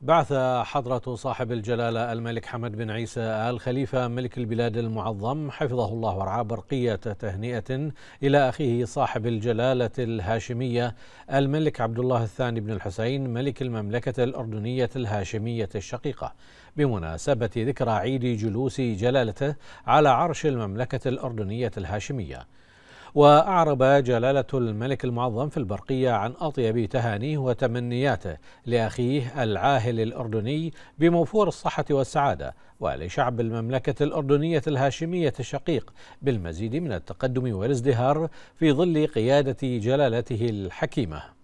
بعث حضرة صاحب الجلالة الملك حمد بن عيسى آل خليفة ملك البلاد المعظم حفظه الله ورعاه برقية تهنئة إلى أخيه صاحب الجلالة الهاشمية الملك عبد الله الثاني بن الحسين ملك المملكة الأردنية الهاشمية الشقيقة بمناسبة ذكرى عيد جلوس جلالته على عرش المملكة الأردنية الهاشمية وأعرب جلالة الملك المعظم في البرقية عن أطيب تهانيه وتمنياته لأخيه العاهل الأردني بموفور الصحة والسعادة ولشعب المملكة الأردنية الهاشمية الشقيق بالمزيد من التقدم والازدهار في ظل قيادة جلالته الحكيمة